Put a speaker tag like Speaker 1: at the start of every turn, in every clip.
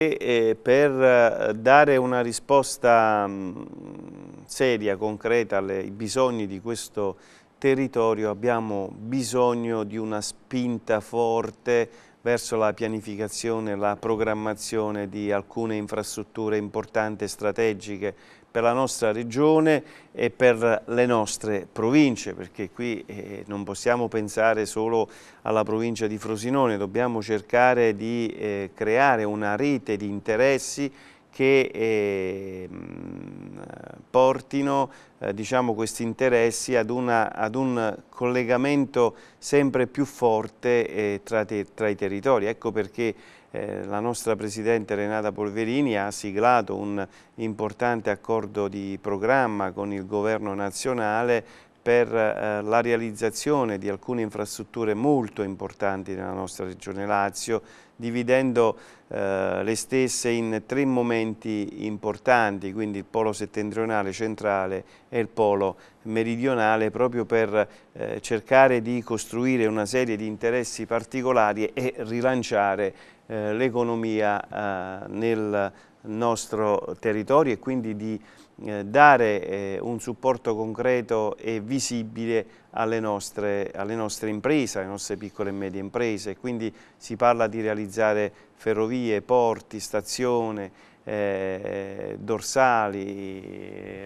Speaker 1: E eh, per eh, dare una risposta mm, seria, concreta ai bisogni di questo territorio abbiamo bisogno di una spinta forte verso la pianificazione e la programmazione di alcune infrastrutture importanti e strategiche per la nostra regione e per le nostre province, perché qui eh, non possiamo pensare solo alla provincia di Frosinone, dobbiamo cercare di eh, creare una rete di interessi che eh, portino eh, diciamo, questi interessi ad, una, ad, un collegamento sempre più forte eh, tra, te, tra, i territori. Ecco perché eh, la nostra Presidente Renata Polverini ha siglato un importante accordo di programma con il Governo nazionale per eh, la realizzazione di alcune infrastrutture molto importanti nella nostra regione Lazio, dividendo eh, le stesse in tre momenti importanti, quindi il polo settentrionale, centrale e il polo meridionale, proprio per eh, cercare di costruire una serie di interessi particolari e rilanciare eh, l'economia eh, nel nostro territorio e quindi di eh, dare eh, un supporto concreto e visibile alle nostre, alle nostre, imprese, alle nostre piccole e medie imprese. Quindi si parla di realizzare ferrovie, porti, stazioni, eh, dorsali,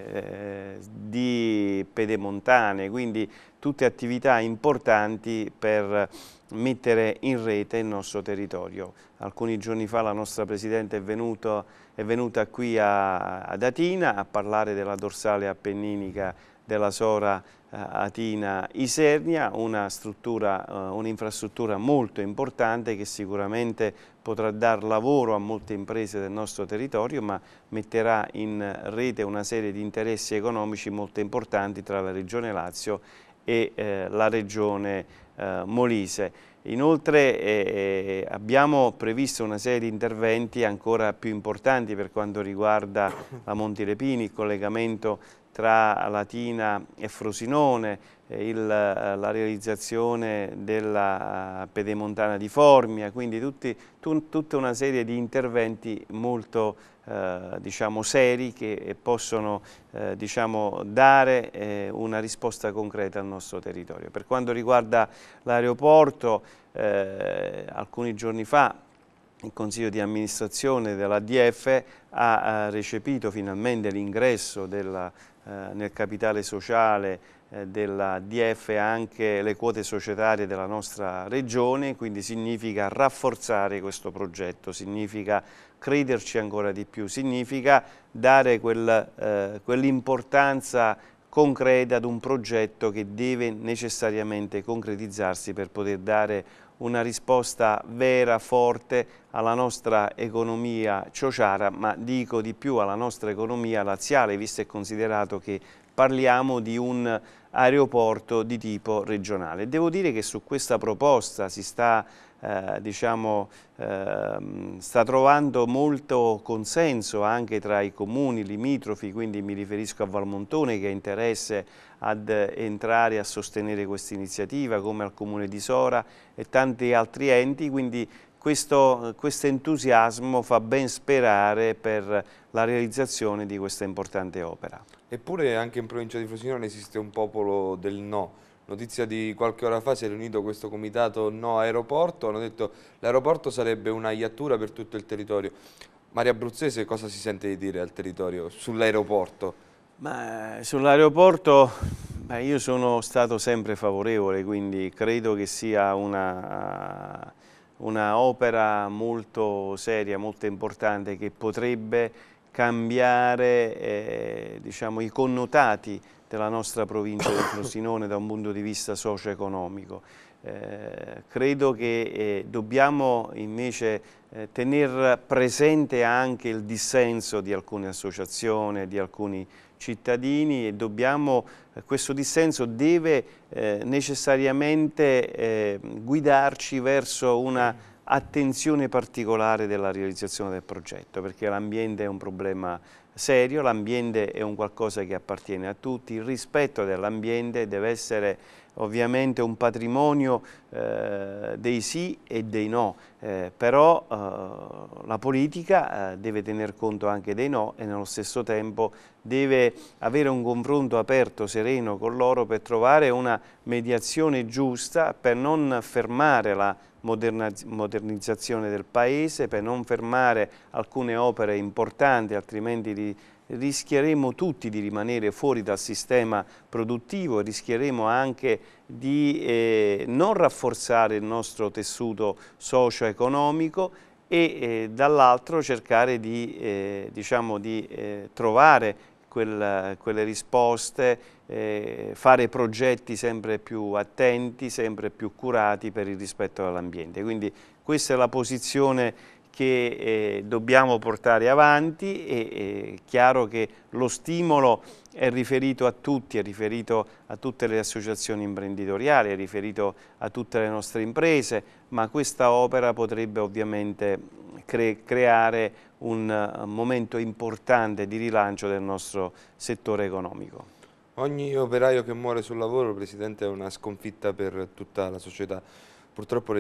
Speaker 1: eh, di pedemontane, quindi tutte attività importanti per mettere in rete il nostro territorio. Alcuni giorni fa la nostra Presidente è, venuto, è venuta qui a, ad Atina a parlare della dorsale appenninica della Sora eh, Atina Isernia, eh, un'infrastruttura molto importante che sicuramente potrà dar lavoro a molte imprese del nostro territorio ma metterà in rete una serie di interessi economici molto importanti tra la regione Lazio e eh, la regione Molise. Inoltre eh, abbiamo previsto una serie di interventi ancora più importanti per quanto riguarda la Monti Repini, il collegamento tra Latina e Frosinone, eh, il, eh, la realizzazione della eh, pedemontana di Formia, quindi tutti, tu, tutta una serie di interventi molto eh, diciamo, seri che possono eh, diciamo, dare eh, una risposta concreta al nostro territorio. Per quanto riguarda l'aeroporto, alcuni giorni fa il Consiglio di amministrazione dell'ADF ha recepito finalmente l'ingresso della eh, nel capitale sociale eh, della DF anche le quote societarie della nostra regione, quindi significa rafforzare questo progetto, significa crederci ancora di più, significa dare quel, eh, quell'importanza concreta ad un progetto che deve necessariamente concretizzarsi per poter dare una risposta vera, forte alla nostra economia ciociara, ma dico di più alla nostra economia laziale, visto e considerato che parliamo di un aeroporto di tipo regionale. Devo dire che su questa proposta si sta, eh, diciamo, eh, sta trovando molto consenso anche tra i comuni limitrofi, quindi mi riferisco a Valmontone che ha interesse ad entrare a sostenere questa iniziativa, come al comune di Sora e tanti tanti altri enti, quindi questo quest entusiasmo fa ben sperare per la realizzazione di questa importante opera. Eppure anche in provincia di Frosinone esiste un popolo del no, Notizia di qualche ora fa si è riunito questo comitato no aeroporto, hanno detto che l'aeroporto sarebbe una iattura per tutto il territorio. Maria Abruzzese cosa si sente di dire al territorio sull'aeroporto? Eh, sull'aeroporto Beh, io sono stato sempre favorevole, quindi credo che sia una, una opera molto seria, molto importante che potrebbe cambiare eh, diciamo, i connotati della nostra provincia di Frosinone da un punto di vista socio-economico eh, credo che eh, dobbiamo invece eh, tenere presente anche il dissenso di alcune associazioni, di alcuni cittadini e dobbiamo, eh, questo dissenso deve eh, necessariamente guidarci verso una attenzione particolare della realizzazione del progetto perché l'ambiente è un problema serio, l'ambiente è un qualcosa che appartiene a tutti, il rispetto dell'ambiente deve essere ovviamente un patrimonio eh, dei sì e dei no, eh, però eh, la politica eh, deve tener conto anche dei no e nello stesso tempo deve avere un confronto aperto, sereno con loro per trovare una mediazione giusta per non fermare la modernizzazione del Paese, per non fermare alcune opere importanti, altrimenti di rischieremo tutti di rimanere fuori dal sistema produttivo e rischieremo anche di eh, non rafforzare il nostro tessuto socio-economico e eh, dall'altro cercare di, eh, diciamo, di eh, trovare quella, quelle risposte, eh, fare progetti sempre più attenti, sempre più curati per il rispetto all'ambiente. Quindi questa è la posizione che eh, dobbiamo portare avanti e è chiaro che lo stimolo è riferito a tutti, è riferito a tutte le associazioni imprenditoriali, è riferito a tutte le nostre imprese, ma questa opera potrebbe ovviamente mm, cre creare un eh, momento importante di rilancio del nostro settore economico. Ogni operaio che muore sul lavoro, Presidente, è una sconfitta per tutta la società. Purtroppo